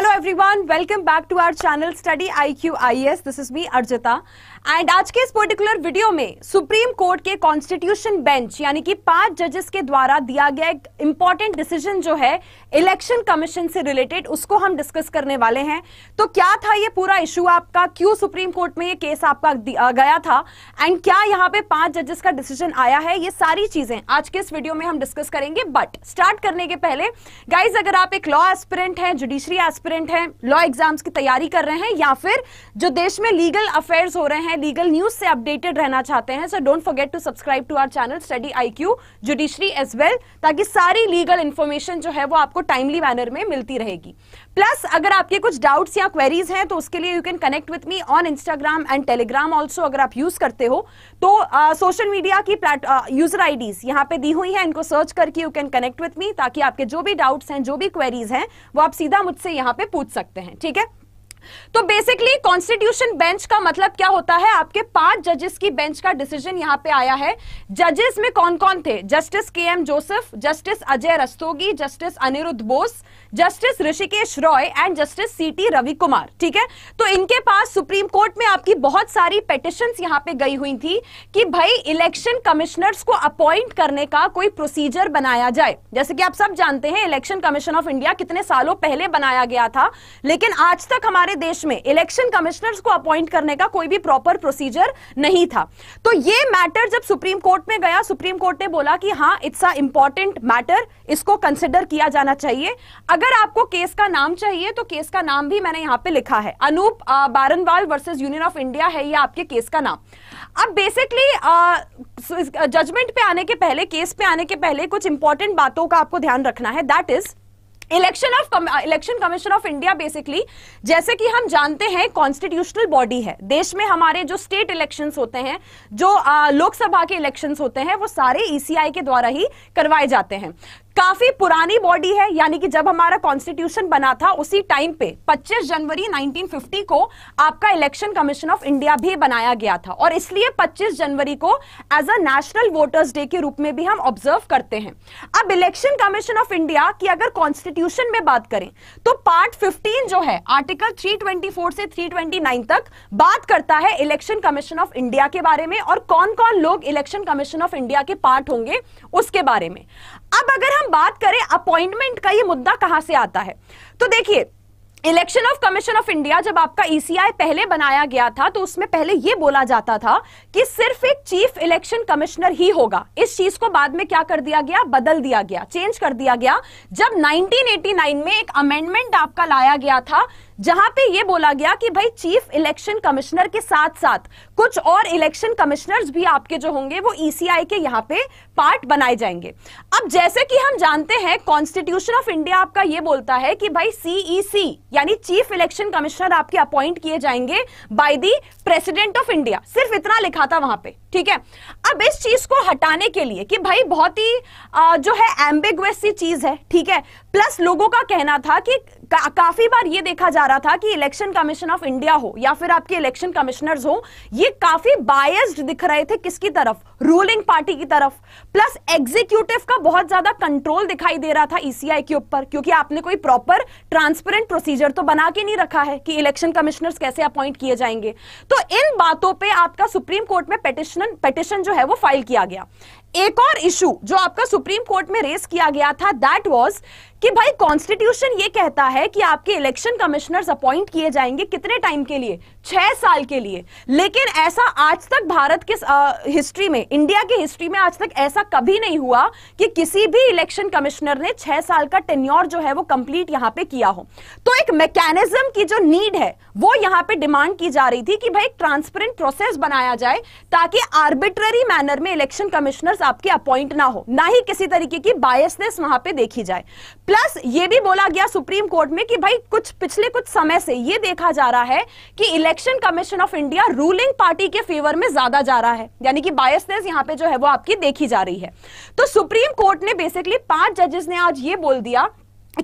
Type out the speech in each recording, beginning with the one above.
hello everyone welcome back to our channel study I Q I S this is me Arjita and आज के इस particular video में supreme court के constitution bench यानी कि पांच जजेस के द्वारा दिया गया एक इंपॉर्टेंट डिसीजन जो है इलेक्शन कमीशन से रिलेटेड उसको हम डिस्कस करने वाले हैं तो क्या था ये पूरा इशू आपका क्यों सुप्रीम कोर्ट में ये केस आपका गया था एंड क्या यहाँ पे पांच जजेस का डिसीजन आया है ये सारी चीजें आज के इस वीडियो में हम डिस्कस करेंगे बट स्टार्ट करने के पहले गाइज अगर आप एक लॉ एस्पिरेंट हैं जुडिशरी एस्पिरेंट एस्पिरेंट हैं लॉ एग्जाम्स की तैयारी कर रहे हैं या फिर जो देश में लीगल अफेयर्स हो रहे हैं लीगल न्यूज से अपडेटेड रहना चाहते हैं so don't forget to subscribe to our channel study I Q judiciary as well ताकि सारी लीगल इन्फॉर्मेशन जो है वो आपको टाइमली मैनर में मिलती रहेगी प्लस अगर आपके कुछ डाउट्स या क्वेरीज हैं तो उसके लिए you can connect with me on Instagram and Telegram also अगर आप यूज करते हो तो सोशल uh, मीडिया की यूजर आईडीज यहाँ पे दी हुई है इनको सर्च करके you can connect with me ताकि आपके जो भी डाउट्स हैं जो भी क्वेरीज हैं वो आप सीधा मुझसे यहाँ यहाँ पे पूछ सकते हैं ठीक है तो बेसिकली कॉन्स्टिट्यूशन बेंच का मतलब क्या होता है आपके पांच जजेस की बेंच का डिसीजन यहां पे आया है जजेस में कौन कौन थे justice K M Joseph justice Ajay Rastogi justice Aniruddha Bose justice Hrishikesh Roy and justice C T Ravi Kumar ठीक है तो इनके पास सुप्रीम कोर्ट में आपकी बहुत सारी पिटिशन यहां पे गई हुई थी कि भाई इलेक्शन कमिश्नर्स को अपॉइंट करने का कोई प्रोसीजर बनाया जाए जैसे कि आप सब जानते हैं इलेक्शन कमीशन ऑफ इंडिया कितने सालों पहले बनाया गया था लेकिन आज तक हमारे हमारे देश में इलेक्शन कमिश्नर्स को अपॉइंट करने का कोई भी प्रॉपर प्रोसीजर नहीं था तो ये मैटर जब सुप्रीम कोर्ट में गया सुप्रीम कोर्ट ने बोला कि हाँ इट्स अ इंपॉर्टेंट मैटर इसको कंसिडर किया जाना चाहिए अगर आपको केस का नाम चाहिए तो केस का नाम भी मैंने यहां पर लिखा है Anoop Barnwal versus union of India है यह आपके केस का नाम अब बेसिकली जजमेंट पे आने के पहले केस पे आने के पहले कुछ इंपॉर्टेंट बातों का आपको ध्यान रखना है that is election of election commission of India basically जैसे कि हम जानते हैं कॉन्स्टिट्यूशनल बॉडी है देश में हमारे जो स्टेट इलेक्शंस होते हैं जो लोकसभा के इलेक्शंस होते हैं वो सारे ईसीआई e के द्वारा ही करवाए जाते हैं काफी पुरानी बॉडी है यानी कि जब हमारा कॉन्स्टिट्यूशन बना था उसी टाइम पे 25 जनवरी 1950 को आपका इलेक्शन कमीशन ऑफ इंडिया भी बनाया गया था और इसलिए 25 जनवरी को as a national voters day के रूप में भी हम ऑब्जर्व करते हैं अब इलेक्शन कमीशन ऑफ इंडिया की अगर कॉन्स्टिट्यूशन में बात करें तो पार्ट फिफ्टीन जो है आर्टिकल थ्री से थ्री तक बात करता है इलेक्शन कमीशन ऑफ इंडिया के बारे में और कौन कौन लोग इलेक्शन कमीशन ऑफ इंडिया के पार्ट होंगे उसके बारे में अब अगर हम बात करें अपॉइंटमेंट का ये मुद्दा कहां से आता है तो देखिए election of commission of India जब आपका ईसीआई e पहले बनाया गया था तो उसमें पहले यह बोला जाता था कि सिर्फ एक चीफ इलेक्शन कमिश्नर ही होगा इस चीज को बाद में क्या कर दिया गया बदल दिया गया चेंज कर दिया गया जब 1989 में एक अमेंडमेंट आपका लाया गया था जहां पे यह बोला गया कि भाई चीफ इलेक्शन कमिश्नर के साथ साथ कुछ और इलेक्शन कमिश्नर्स भी आपके जो होंगे वो ईसीआई e के यहाँ पे पार्ट बनाए जाएंगे अब जैसे कि हम जानते हैं कॉन्स्टिट्यूशन ऑफ इंडिया आपका यह बोलता है कि भाई सीईसी e यानी चीफ इलेक्शन कमिश्नर आपके अपॉइंट किए जाएंगे by the president of India सिर्फ इतना लिखा था वहां पे ठीक है अब इस चीज को हटाने के लिए कि भाई बहुत ही जो है एम्बिगुअस सी चीज है ठीक है प्लस लोगों का कहना था कि का, काफी बार ये देखा जा रहा था कि इलेक्शन कमीशन ऑफ इंडिया हो या फिर आपके इलेक्शन कमिश्नर्स हो ये काफी बायस्ड दिख रहे थे किसकी तरफ रूलिंग पार्टी की तरफ प्लस एग्जीक्यूटिव का बहुत ज्यादा कंट्रोल दिखाई दे रहा था ईसीआई e के ऊपर क्योंकि आपने कोई प्रॉपर ट्रांसपेरेंट प्रोसीजर तो बना के नहीं रखा है कि इलेक्शन कमिश्नर्स कैसे अपॉइंट किए जाएंगे तो इन बातों पे आपका सुप्रीम कोर्ट में पेटिशन पेटिशन जो है वो फाइल किया गया एक और इशू जो आपका सुप्रीम कोर्ट में रेस किया गया था दैट वाज कि भाई कॉन्स्टिट्यूशन ये कहता है कि आपके इलेक्शन कमिश्नर्स अपॉइंट किए जाएंगे कितने टाइम के लिए छह साल के लिए लेकिन ऐसा आज तक भारत के आ, हिस्ट्री में इंडिया की हिस्ट्री में आज तक ऐसा कभी नहीं हुआ कि किसी भी इलेक्शन कमिश्नर ने छह साल का टेन्योर जो है वो कंप्लीट यहां पर किया हो तो एक मैकेनिज्म की जो नीड है वो यहां पर डिमांड की जा रही थी कि भाई ट्रांसपेरेंट प्रोसेस बनाया जाए ताकि आर्बिट्ररी मैनर में इलेक्शन कमिश्नर पास आपके अपॉइंट ना हो ना ही किसी तरीके की बायसनेस वहां पे देखी जाए प्लस ये भी बोला गया सुप्रीम कोर्ट में कि भाई कुछ पिछले कुछ समय से ये देखा जा रहा है कि election commission of India ruling party के फेवर में ज्यादा जा रहा है यानी कि बायसनेस यहाँ पे जो है वो आपकी देखी जा रही है तो सुप्रीम कोर्ट ने बेसिकली पांच जजेस ने आज ये बोल दिया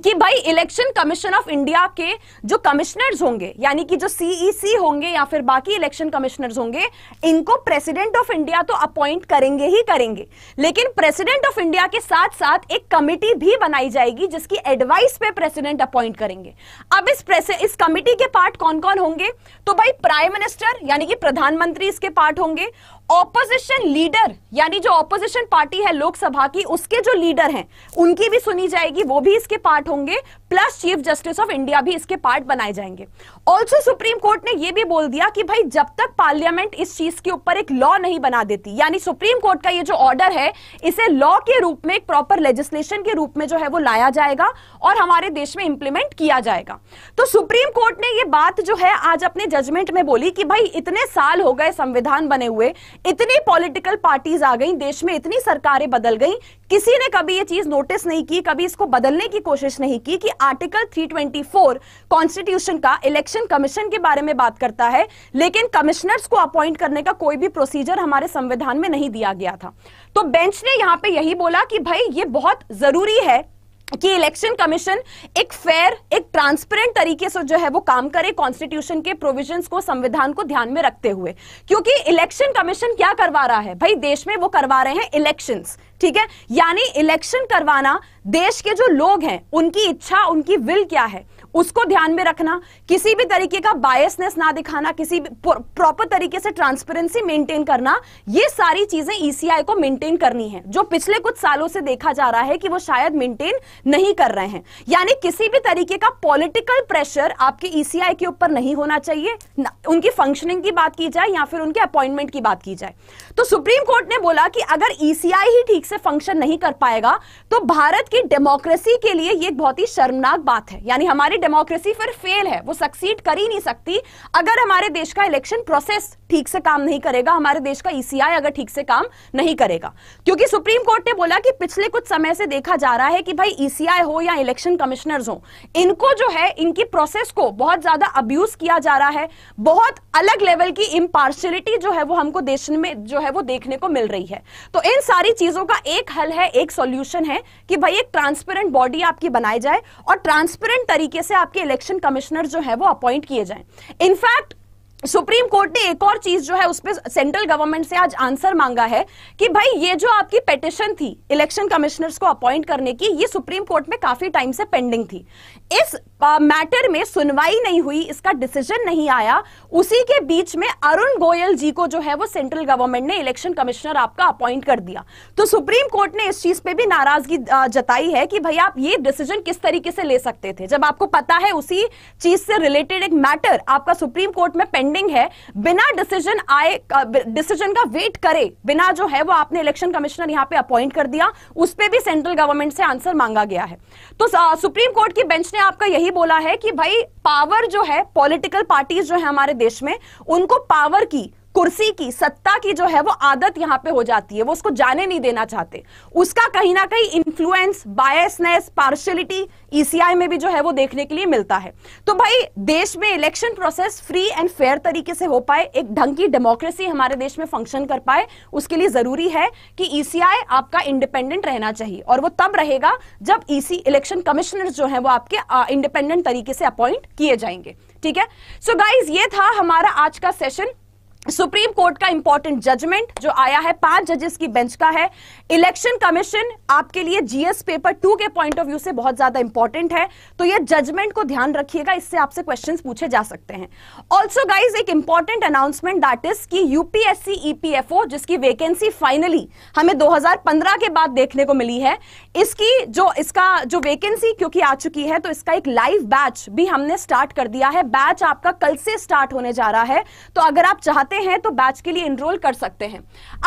कि भाई इलेक्शन कमीशन ऑफ इंडिया के जो कमिश्नर्स होंगे यानी कि जो सीईसी e होंगे या फिर बाकी इलेक्शन कमिश्नर्स होंगे इनको प्रेसिडेंट ऑफ इंडिया तो अपॉइंट करेंगे ही करेंगे लेकिन प्रेसिडेंट ऑफ इंडिया के साथ साथ एक कमिटी भी बनाई जाएगी जिसकी एडवाइस पे प्रेसिडेंट अपॉइंट करेंगे अब इस प्रेस इस कमिटी के पार्ट कौन कौन होंगे तो भाई प्राइम मिनिस्टर यानी कि प्रधानमंत्री इसके पार्ट होंगे ऑपोजिशन लीडर यानी जो ऑपोजिशन पार्टी है लोकसभा की उसके जो लीडर हैं उनकी भी सुनी जाएगी वो भी इसके पार्ट होंगे plus chief justice of India भी इसके पार्ट बनाए जाएंगे ऑल्सो सुप्रीम कोर्ट ने ये भी बोल दिया कि भाई जब तक पार्लियामेंट इस चीज के ऊपर एक लॉ नहीं बना देती यानी सुप्रीम कोर्ट का ये जो ऑर्डर है इसे लॉ के रूप में एक प्रॉपर लेजिस्लेशन के रूप में जो है वो लाया जाएगा और हमारे देश में इंप्लीमेंट किया जाएगा तो सुप्रीम कोर्ट ने ये बात जो है आज अपने जजमेंट में बोली कि भाई इतने साल हो गए संविधान बने हुए इतनी पॉलिटिकल पार्टीज आ गई देश में इतनी सरकारें बदल गई किसी ने कभी ये चीज नोटिस नहीं की कभी इसको बदलने की कोशिश नहीं की कि आर्टिकल 324 कॉन्स्टिट्यूशन का इलेक्शन कमीशन के बारे में बात करता है लेकिन कमिश्नर्स को अपॉइंट करने का कोई भी प्रोसीजर हमारे संविधान में नहीं दिया गया था तो बेंच ने यहां पे यही बोला कि भाई ये बहुत जरूरी है कि इलेक्शन कमीशन एक फेयर एक ट्रांसपेरेंट तरीके से जो है वो काम करे कॉन्स्टिट्यूशन के प्रोविजंस को संविधान को ध्यान में रखते हुए क्योंकि इलेक्शन कमीशन क्या करवा रहा है भाई देश में वो करवा रहे हैं इलेक्शंस ठीक है यानी इलेक्शन करवाना देश के जो लोग हैं उनकी इच्छा उनकी विल क्या है उसको ध्यान में रखना किसी भी तरीके का बायसनेस ना दिखाना किसी प्रॉपर तरीके से ट्रांसपेरेंसी मेंटेन करना ये सारी चीजें ईसीआई e को मेंटेन करनी है जो पिछले कुछ सालों से देखा जा रहा है कि वो शायद मेंटेन नहीं कर रहे हैं यानी किसी भी तरीके का पॉलिटिकल प्रेशर आपके ईसीआई e के ऊपर नहीं होना चाहिए उनकी फंक्शनिंग की बात की जाए या फिर उनके अपॉइंटमेंट की बात की जाए तो सुप्रीम कोर्ट ने बोला कि अगर ईसीआई e ही ठीक से फंक्शन नहीं कर पाएगा तो भारत की डेमोक्रेसी के लिए यह बहुत ही शर्मनाक बात है यानी हमारी डेमोक्रेसी फिर फेल है वो सक्सीड कर ही नहीं सकती अगर हमारे देश का इलेक्शन प्रोसेस ठीक से काम नहीं करेगा हमारे देश का ईसीआई e अगर ठीक से काम नहीं करेगा क्योंकि सुप्रीम कोर्ट ने बोला कि पिछले कुछ समय से देखा जा रहा है कि भाई ईसीआई e हो या इलेक्शन कमिश्नर्स हो इनको जो है इनकी प्रोसेस को बहुत ज्यादा अब्यूज किया जा रहा है बहुत अलग लेवल की इम्पार्शलिटी जो है वो हमको देश में जो है वो देखने को मिल रही है तो इन सारी चीजों का एक हल है एक सोल्यूशन है कि भाई एक ट्रांसपेरेंट बॉडी आपकी बनाई जाए और ट्रांसपेरेंट तरीके से आपके इलेक्शन कमिश्नर जो है वो अपॉइंट किए जाए इनफैक्ट सुप्रीम कोर्ट ने एक और चीज जो है उस पर सेंट्रल गवर्नमेंट से आज आंसर मांगा है कि भाई ये जो आपकी पेटिशन थी इलेक्शन कमिश्नर्स को अपॉइंट करने की ये सुप्रीम कोर्ट में काफी टाइम से पेंडिंग थी इस मैटर में सुनवाई नहीं हुई इसका डिसीजन नहीं आया उसी के बीच में अरुण गोयल जी को जो है वो सेंट्रल गवर्नमेंट ने इलेक्शन कमिश्नर आपका अपॉइंट कर दिया तो सुप्रीम कोर्ट ने इस चीज पे भी नाराजगी जताई है कि भाई आप ये डिसीजन किस तरीके से ले सकते थे जब आपको पता है उसी चीज से रिलेटेड एक मैटर आपका सुप्रीम कोर्ट में पेंडिंग पेंडिंग है बिना डिसीजन आए डिसीजन का वेट करे बिना जो है वो आपने इलेक्शन कमिश्नर यहां पे अपॉइंट कर दिया उस पर भी सेंट्रल गवर्नमेंट से आंसर मांगा गया है तो सुप्रीम कोर्ट की बेंच ने आपका यही बोला है कि भाई पावर जो है पॉलिटिकल पार्टीज जो है हमारे देश में उनको पावर की कुर्सी की सत्ता की जो है वो आदत यहाँ पे हो जाती है वो उसको जाने नहीं देना चाहते उसका कहीं ना कहीं इंफ्लुएंस बायसनेस पार्शलिटी ईसीआई में भी जो है वो देखने के लिए मिलता है तो भाई देश में election process free and fair तरीके से हो पाए एक ढंग की डेमोक्रेसी हमारे देश में फंक्शन कर पाए उसके लिए जरूरी है कि ईसीआई e आपका इंडिपेंडेंट रहना चाहिए और वो तब रहेगा जब ईसी इलेक्शन कमिश्नर जो है वो आपके इंडिपेंडेंट तरीके से अपॉइंट किए जाएंगे ठीक है सो so गाइज ये था हमारा आज का सेशन सुप्रीम कोर्ट का इंपॉर्टेंट जजमेंट जो आया है पांच जजेस की बेंच का है इलेक्शन कमीशन आपके लिए जीएस पेपर टू के पॉइंट ऑफ व्यू से बहुत ज्यादा इंपॉर्टेंट है तो ये जजमेंट को ध्यान रखिएगा इससे आपसे क्वेश्चंस पूछे जा सकते हैं ऑल्सो गाइज एक इंपॉर्टेंट अनाउंसमेंट दैट इज की यूपीएससी ईपीएफओ जिसकी वेकेंसी फाइनली हमें दो के बाद देखने को मिली है इसकी जो इसका जो वेकेंसी क्योंकि आ चुकी है तो इसका एक लाइव बैच भी हमने स्टार्ट कर दिया है बैच आपका कल से स्टार्ट होने जा रहा है तो अगर आप चाहते चाहते हैं तो बैच के लिए इनरोल कर सकते हैं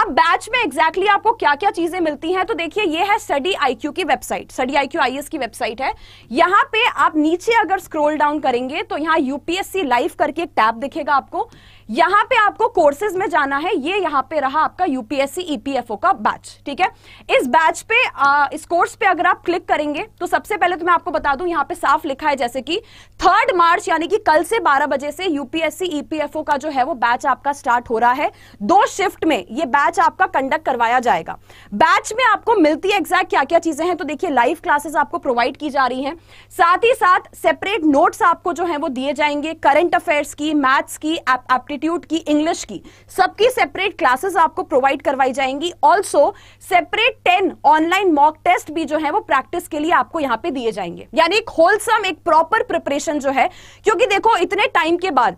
अब बैच में एग्जैक्टली exactly आपको क्या क्या चीजें मिलती हैं तो देखिए ये है स्टडी आईक्यू की वेबसाइट स्टडी आईक्यू आईएएस की वेबसाइट है यहाँ पे आप नीचे अगर स्क्रोल डाउन करेंगे तो यहाँ यूपीएससी लाइव करके एक टैब दिखेगा आपको यहां पे आपको कोर्सेज में जाना है ये यहां पे रहा आपका यूपीएससी ईपीएफओ e का बैच ठीक है इस बैच पे आ, इस कोर्स पे अगर आप क्लिक करेंगे तो सबसे पहले तो मैं आपको बता दूं यहां पे साफ लिखा है जैसे कि थर्ड मार्च यानी कि कल से बारह बजे से यूपीएससी ईपीएफओ e का जो है वो बैच आपका स्टार्ट हो रहा है दो शिफ्ट में ये बैच आपका कंडक्ट करवाया जाएगा बैच में आपको मिलती है एग्जैक्ट क्या क्या चीजें हैं तो देखिए लाइव क्लासेस आपको प्रोवाइड की जा रही है साथ ही साथ सेपरेट नोट्स आपको जो है वो दिए जाएंगे करंट अफेयर्स की मैथ्स की एप्टीट्यूड इंस्टीट्यूट की इंग्लिश की सबकी सेपरेट क्लासेस आपको प्रोवाइड करवाई जाएंगी also separate ten online mock test भी जो है वो प्रैक्टिस के लिए आपको यहाँ पे दिए जाएंगे यानी एक होलसम एक प्रॉपर प्रिपरेशन जो है क्योंकि देखो इतने टाइम के बाद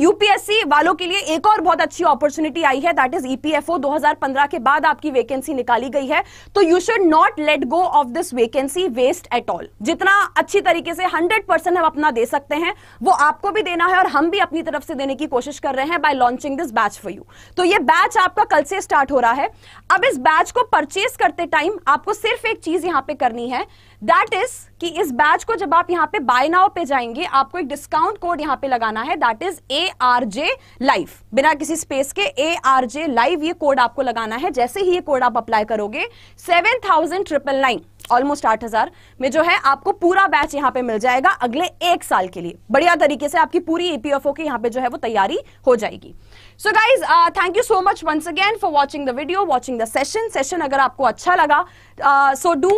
यूपीएससी वालों के लिए एक और बहुत अच्छी अपॉर्चुनिटी आई है दैट इज ईपीएफओ 2015 के बाद आपकी वैकेंसी निकाली गई है तो you should not let go of this vacancy waste at all जितना अच्छी तरीके से 100 परसेंट हम अपना दे सकते हैं वो आपको भी देना है और हम भी अपनी तरफ से देने की कोशिश कर रहे हैं by launching this batch for you तो ये बैच आपका कल से स्टार्ट हो रहा है अब इस बैच को परचेज करते टाइम आपको सिर्फ एक चीज यहां पर करनी है दैट इज कि इस बैच को जब आप यहां पे बाय नाउ पे जाएंगे आपको एक डिस्काउंट कोड यहां पे लगाना है that is A R J live बिना किसी स्पेस के ए आर जे लाइव ये कोड आपको लगाना है जैसे ही ये कोड आप अप्लाई करोगे seven thousand triple nine almost आठ हजार में जो है आपको पूरा बैच यहाँ पे मिल जाएगा अगले एक साल के लिए बढ़िया तरीके से आपकी पूरी ईपीएफओ की यहां पे जो है वो तैयारी हो जाएगी so guys thank you so much once again for watching the video watching the session session अगर आपको अच्छा लगा so do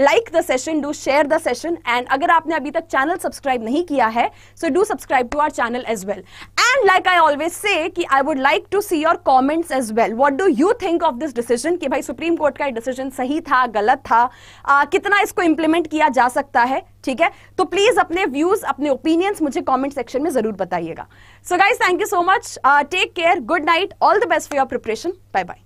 like the session do share the session and अगर आपने अभी तक चैनल सब्सक्राइब नहीं किया है so do subscribe to our channel as well and like I always say कि I would like to see your comments as well what do you think of this decision कि भाई supreme court का decision सही था गलत था आ, कितना इसको इंप्लीमेंट किया जा सकता है ठीक है तो प्लीज अपने व्यूज अपने ओपिनियंस मुझे कमेंट सेक्शन में जरूर बताइएगा so guys thank you so much take care good night all the best for your preparation bye bye